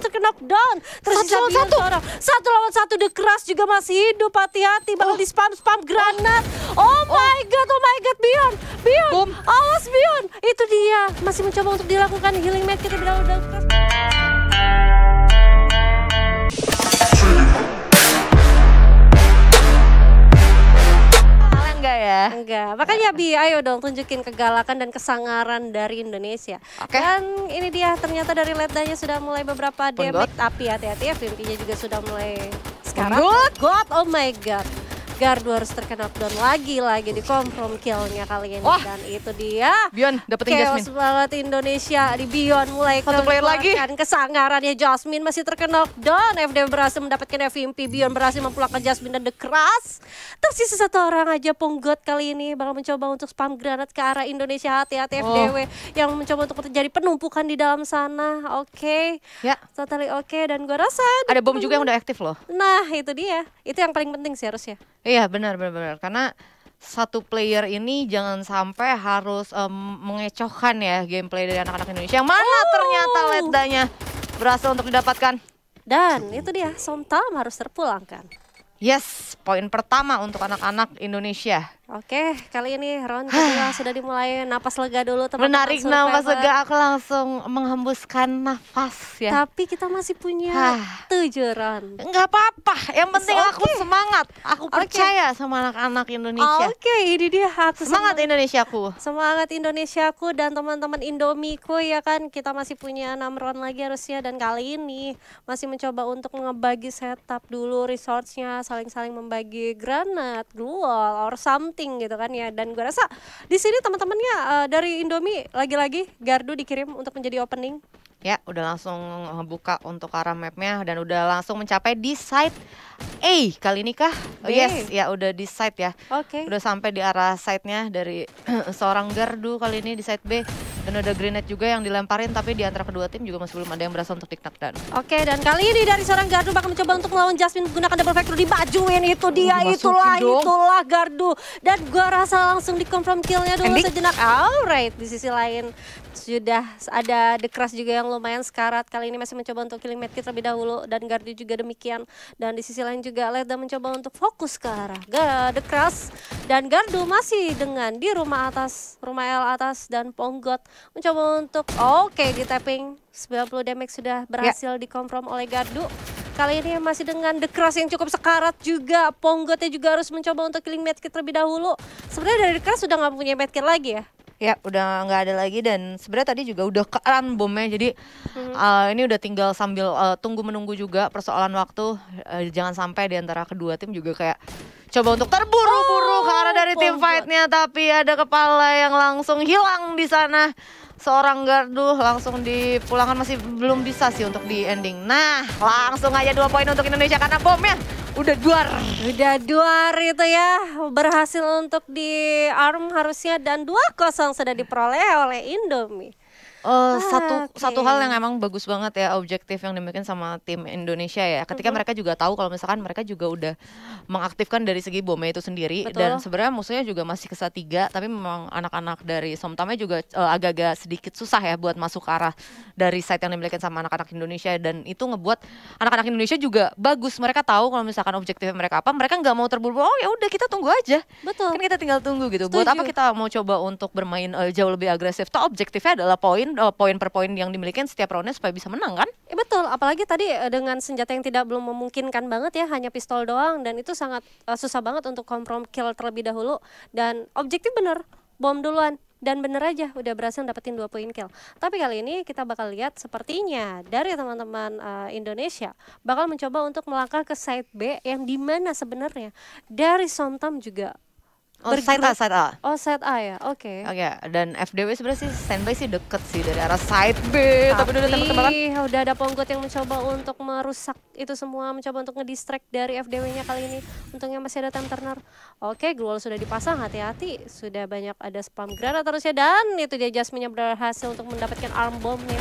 terkena knockdown. Terus satu lawan satu. Seorang. Satu lawan satu The Crush juga masih hidup. Hati-hati bakal oh. di spam spam granat. Oh. oh, my god, oh my god, Bion. Bion, awas Bion. Itu dia masih mencoba untuk dilakukan healing med kita bilang udah Enggak. Makanya Bi, ayo dong tunjukin kegalakan dan kesangaran dari Indonesia. Okay. Dan ini dia ternyata dari Letdanya sudah mulai beberapa damage tapi hati-hati ya Vimpinya juga sudah mulai sekarang. Good God oh my god. Gardu harus terkena knockdown lagi lagi di confirm killnya kali ini Wah. dan itu dia Bion dapetin Chaos Jasmine banget Indonesia di Bion mulai Satu player lagi kesangarannya Jasmine masih terkena knockdown FD berhasil mendapatkan FMP Bion berhasil mempulangkan Jasmine dan The Crush tersisa satu orang aja Punggot kali ini bakal mencoba untuk spam granat ke arah Indonesia hati-hati oh. FDW yang mencoba untuk terjadi penumpukan di dalam sana oke okay. ya totally oke okay. dan gua rasa ada bom juga yang udah aktif loh nah itu dia itu yang paling penting sih harusnya Iya benar benar benar karena satu player ini jangan sampai harus um, mengecohkan ya gameplay dari anak-anak Indonesia. Yang mana oh. ternyata ledanya berhasil untuk didapatkan. Dan itu dia, Somtam harus terpulangkan. Yes, poin pertama untuk anak-anak Indonesia. Oke, kali ini round kedua sudah dimulai. Napas lega dulu teman-teman. Menarik survivor. napas lega, aku langsung menghembuskan nafas ya. Tapi kita masih punya tujuh round. Enggak apa-apa, yang penting okay. aku semangat. Aku percaya sama anak-anak Indonesia. Oke, okay, ini dia aku semangat Indonesia Indonesiaku. Semangat Indonesia Indonesiaku dan teman-teman Indomiku ya kan. Kita masih punya enam round lagi harusnya dan kali ini masih mencoba untuk ngebagi setup dulu resource saling-saling membagi granat, glue or something penting gitu kan ya. Dan gue rasa di sini teman-temannya uh, dari Indomie lagi-lagi Gardu dikirim untuk menjadi opening. Ya, udah langsung buka untuk arah mapnya dan udah langsung mencapai di site A kali ini kah? Oh, yes, ya udah di site ya. Oke. Okay. Udah sampai di arah site-nya dari seorang Gardu kali ini di site B. Dan ada grenade juga yang dilemparin tapi di antara kedua tim juga masih belum ada yang berhasil untuk di dan. Oke dan kali ini dari seorang Gardu bakal mencoba untuk melawan Jasmine menggunakan double factor dibajuin itu dia uh, itulah dong. itulah Gardu. Dan gua rasa langsung dikonfirm killnya dulu Ending. sejenak. Alright di sisi lain sudah ada The Crush juga yang lumayan sekarat. Kali ini masih mencoba untuk killing medkit terlebih dahulu dan Gardu juga demikian. Dan di sisi lain juga Leda mencoba untuk fokus ke arah The Crush dan Gardu masih dengan di rumah atas, rumah L atas dan Ponggot mencoba untuk oke okay, di tapping 90 damage sudah berhasil yeah. dikonfirm oleh Gardu kali ini masih dengan The Crush yang cukup sekarat juga Ponggotnya juga harus mencoba untuk killing medkit terlebih dahulu sebenarnya dari The Crush sudah nggak punya medkit lagi ya Ya udah nggak ada lagi dan sebenarnya tadi juga udah keran bomnya jadi hmm. uh, ini udah tinggal sambil uh, tunggu menunggu juga persoalan waktu uh, jangan sampai di antara kedua tim juga kayak coba untuk terburu-buru oh, karena dari tim fightnya tapi ada kepala yang langsung hilang di sana seorang gardu langsung dipulangkan masih belum bisa sih untuk di ending. Nah, langsung aja dua poin untuk Indonesia karena bomnya udah duar. Udah duar itu ya, berhasil untuk di arm harusnya dan dua kosong sudah diperoleh oleh Indomie uh, satu okay. satu hal yang emang bagus banget ya objektif yang dimiliki sama tim Indonesia ya. Ketika mereka juga tahu kalau misalkan mereka juga udah mengaktifkan dari segi bomnya itu sendiri Betul. dan sebenarnya musuhnya juga masih kesa tiga tapi memang anak-anak dari Somtamnya juga uh, agak-agak sedikit susah ya buat masuk ke arah dari site yang dimiliki sama anak-anak Indonesia dan itu ngebuat anak-anak Indonesia juga bagus mereka tahu kalau misalkan objektif mereka apa mereka nggak mau terburu-buru oh ya udah kita tunggu aja Betul. kan kita tinggal tunggu gitu Setuju. buat apa kita mau coba untuk bermain uh, jauh lebih agresif toh objektifnya adalah poin poin uh, eh, poin per poin yang dimiliki setiap roundnya supaya bisa menang kan? Ya, betul, apalagi tadi eh, dengan senjata yang tidak belum memungkinkan banget ya hanya pistol doang dan itu sangat uh, susah banget untuk komprom kill terlebih dahulu dan objektif bener bom duluan dan bener aja udah berhasil dapetin dua poin kill. Tapi kali ini kita bakal lihat sepertinya dari teman-teman uh, Indonesia bakal mencoba untuk melangkah ke side B yang dimana sebenarnya dari Somtam juga Oh, side A, side A. Oh, side A ya. Oke. Okay. Oke, okay, dan FDW sebenarnya sih standby sih deket sih dari arah side B, tapi, tapi udah tembak-tembakan. udah ada ponggot yang mencoba untuk merusak itu semua, mencoba untuk ngedistract dari FDW-nya kali ini. Untungnya masih ada time turner. Oke, okay, Gruul sudah dipasang, hati-hati. Sudah banyak ada spam granat harusnya dan itu dia Jasmine berhasil untuk mendapatkan arm bomb nih.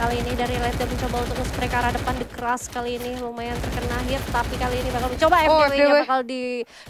Kali ini dari Lethe mencoba untuk nge-spray ke arah depan, dekeras kali ini lumayan terkena hit, tapi kali ini bakal mencoba oh, fpw nya bakal di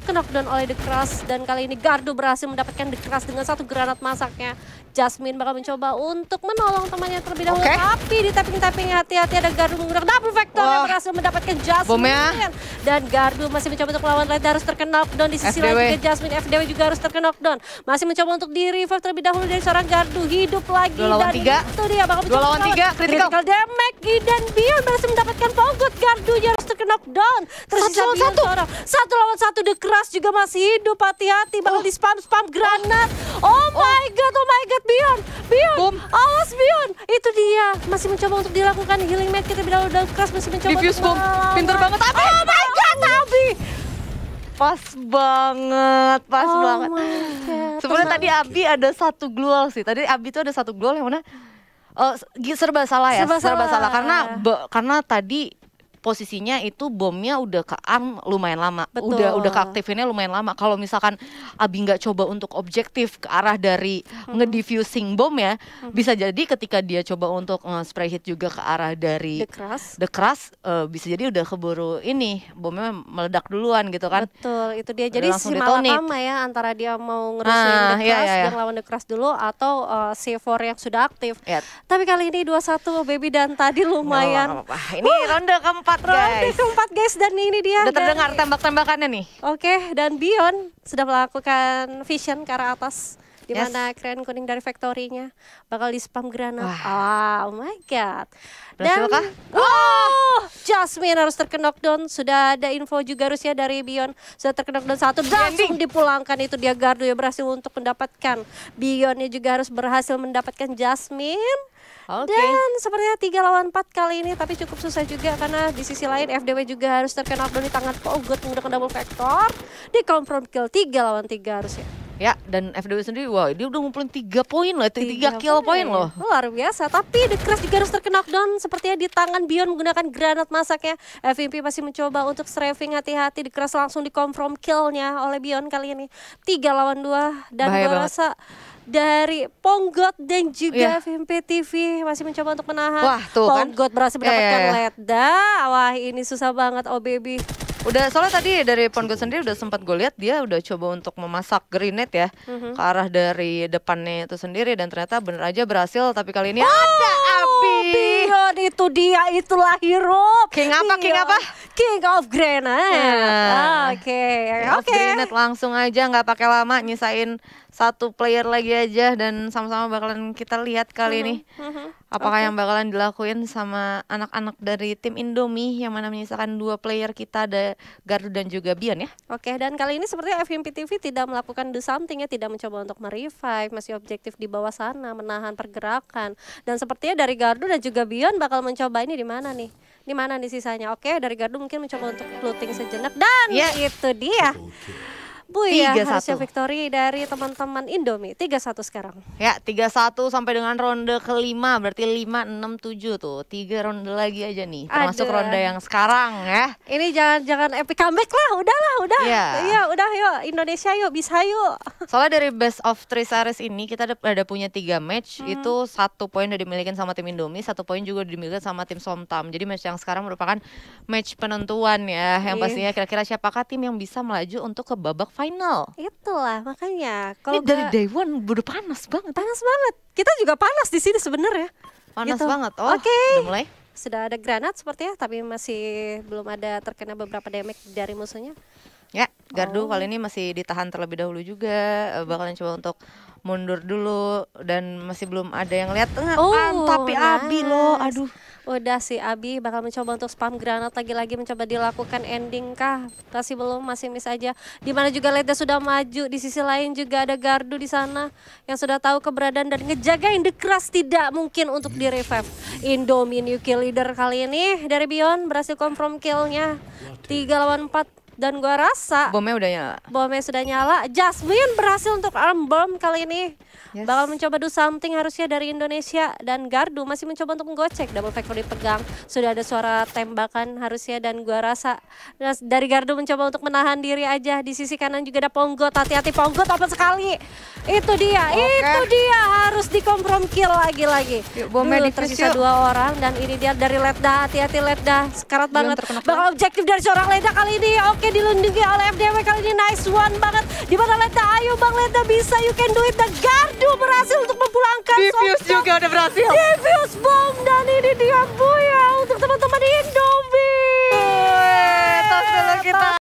knockdown oleh The dekeras, dan kali ini Gardu berhasil mendapatkan The dekeras dengan satu granat masaknya. Jasmine bakal mencoba untuk menolong temannya terlebih dahulu, okay. tapi di tapping-tapping hati-hati ada Gardu menggunakan double vector oh. yang berhasil mendapatkan Jasmine. Dan Gardu masih mencoba untuk melawan Lethe harus terkena knockdown, di sisi FDW. lain juga Jasmine FDW juga harus terkena knockdown. Masih mencoba untuk di revive terlebih dahulu dari seorang Gardu, hidup lagi. Dua lawan tiga. Itu dia bakal mencoba dua lawan tiga critical. Critical damage. Gideon Bion berhasil mendapatkan Pogot. Gardunya harus terkena down. Tersisa satu, satu. seorang. Satu lawan satu. The Crush juga masih hidup. Hati-hati. Bakal oh. di spam-spam granat. Oh, oh my god. Oh my god. Bion. Bion. Boom. Awas Bion. Itu dia. Masih mencoba untuk dilakukan healing med. Kita bilang udah keras masih mencoba. Diffuse boom. Pinter banget. Abi. Oh my god. Abi. Pas banget. Pas oh banget. Sebenarnya tadi Abi ada satu glual sih. Tadi Abi itu ada satu glual yang mana uh, serba salah ya serba, serba salah, salah. karena be, karena tadi posisinya itu bomnya udah ke arm lumayan lama, Betul. udah udah ke aktifinnya lumayan lama. Kalau misalkan Abi nggak coba untuk objektif ke arah dari hmm. ngediffusing bom ya, hmm. bisa jadi ketika dia coba untuk uh, spray hit juga ke arah dari the crash, the uh, bisa jadi udah keburu ini bomnya meledak duluan gitu kan? Betul, itu dia. Jadi si malakama ya antara dia mau ah, ngerusin nah, the iya, iya, crash iya, iya. yang lawan the crash dulu atau uh, eh, C4 yang sudah aktif. Yeah. Tapi kali ini dua satu, baby dan tadi lumayan. Oh, Ini ronde keempat empat guys. Ronde keempat guys dan ini dia. Udah terdengar tembak-tembakannya nih. Oke okay, dan Bion sudah melakukan vision ke arah atas di mana keren kuning dari factory-nya bakal di spam granat. Wah. Oh my god. Dan oh, Jasmine harus terkenok down. Sudah ada info juga Rusia dari Bion sudah terkenok down satu langsung dipulangkan itu dia Gardu ya berhasil untuk mendapatkan Bionnya juga harus berhasil mendapatkan Jasmine. Okay. Dan sepertinya tiga lawan empat kali ini tapi cukup susah juga karena di sisi lain FDW juga harus terkena knockdown di tangan Pogot menggunakan double vector. Di confirm kill 3 lawan tiga harusnya. Ya, dan FDW sendiri, wah wow, dia udah ngumpulin 3 poin loh, 3, 3 kill poin loh. Luar biasa, tapi The Crash juga harus terkena knockdown. sepertinya di tangan Bion menggunakan granat masaknya. FVP masih mencoba untuk serving hati-hati, The Crash langsung dikonfirm killnya oleh Bion kali ini. 3 lawan 2 dan gue rasa dari Ponggot dan juga yeah. VMP TV masih mencoba untuk menahan. Wah, tuh kan. Ponggot kan? berhasil mendapatkan yeah, yeah, yeah. Leda. Wah, ini susah banget oh baby. Udah soalnya tadi dari Pongo sendiri udah sempat gue lihat dia udah coba untuk memasak grenade ya mm-hmm. ke arah dari depannya itu sendiri dan ternyata bener aja berhasil tapi kali ini oh, ada api. Bion itu dia itulah hero King apa Bion. King apa? King of grenade. Nah. Oke. Oke. Grenade langsung aja nggak pakai lama nyisain satu player lagi aja dan sama-sama bakalan kita lihat kali mm-hmm. ini mm-hmm. apakah okay. yang bakalan dilakuin sama anak-anak dari tim Indomie yang mana menyisakan dua player kita dari Gardu dan juga Bion ya. Oke, dan kali ini seperti FMP TV tidak melakukan do something ya, tidak mencoba untuk merevive, masih objektif di bawah sana, menahan pergerakan. Dan sepertinya dari Gardu dan juga Bion bakal mencoba ini di mana nih? Di mana nih sisanya? Oke, dari Gardu mungkin mencoba untuk floating sejenak dan ya. itu dia. Okay. Bu ya 3 harusnya victory dari teman-teman Indomie tiga satu sekarang. Ya tiga satu sampai dengan ronde kelima berarti 5 6 7 tuh. Tiga ronde lagi aja nih termasuk Aduh. ronde yang sekarang ya. Ini jangan jangan epic comeback lah, udahlah udah. Iya, ya, udah yuk Indonesia yuk bisa yuk. Soalnya dari best of three series ini kita ada, ada punya tiga match hmm. itu satu poin udah dimiliki sama tim Indomie, satu poin juga dimiliki sama tim Somtam. Jadi match yang sekarang merupakan match penentuan ya yang iya. pastinya kira-kira siapakah tim yang bisa melaju untuk ke babak final. Itulah makanya. Kalau Ini dari day one udah panas banget. Panas banget. Kita juga panas di sini sebenarnya. Panas gitu. banget. Oh, Oke. Okay. mulai. Sudah ada granat seperti ya, tapi masih belum ada terkena beberapa damage dari musuhnya. Ya, Gardu oh. kali ini masih ditahan terlebih dahulu juga. Eh, bakalan coba untuk mundur dulu dan masih belum ada yang lihat tengah. oh, kan tapi nice. Abi lo aduh udah si Abi bakal mencoba untuk spam granat lagi-lagi mencoba dilakukan ending kah masih belum masih miss aja di mana juga Leda sudah maju di sisi lain juga ada Gardu di sana yang sudah tahu keberadaan dan ngejagain The Crush tidak mungkin untuk di revive Indomie new kill leader kali ini dari Bion berhasil confirm killnya tiga lawan empat dan gue rasa bomnya udah nyala. Bomnya sudah nyala. Jasmine berhasil untuk arm kali ini. Yes. Bakal mencoba do something harusnya dari Indonesia dan Gardu masih mencoba untuk menggocek double factory pegang. Sudah ada suara tembakan harusnya dan gue rasa dari Gardu mencoba untuk menahan diri aja di sisi kanan juga ada Ponggot. Hati-hati Ponggot apa sekali. Itu dia, okay. itu dia harus dikompromi kill lagi-lagi. Bomnya Duh, tersisa dua orang dan ini dia dari Letda. Hati-hati Letda, sekarat banget. Bakal objektif dari seorang Letda kali ini. Oke, dilindungi oleh FDW kali ini nice one banget. Di mana Leta, ayo Bang Leta bisa you can do it. The Gardu berhasil untuk memulangkan Diffuse juga udah berhasil. Diffuse bomb dan ini dia Buya untuk teman-teman Indomie. dulu kita.